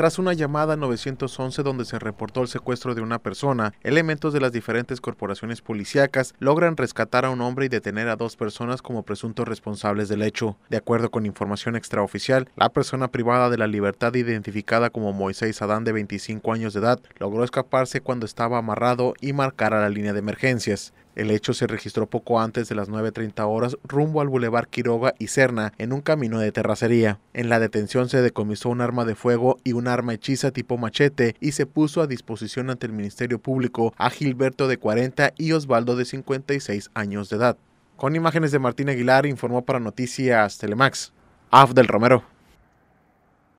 Tras una llamada 911 donde se reportó el secuestro de una persona, elementos de las diferentes corporaciones policíacas logran rescatar a un hombre y detener a dos personas como presuntos responsables del hecho. De acuerdo con información extraoficial, la persona privada de la libertad identificada como Moisés Adán de 25 años de edad logró escaparse cuando estaba amarrado y a la línea de emergencias. El hecho se registró poco antes de las 9.30 horas rumbo al bulevar Quiroga y Cerna en un camino de terracería. En la detención se decomisó un arma de fuego y un arma hechiza tipo machete y se puso a disposición ante el Ministerio Público a Gilberto de 40 y Osvaldo de 56 años de edad. Con imágenes de Martín Aguilar informó para Noticias Telemax. del Romero.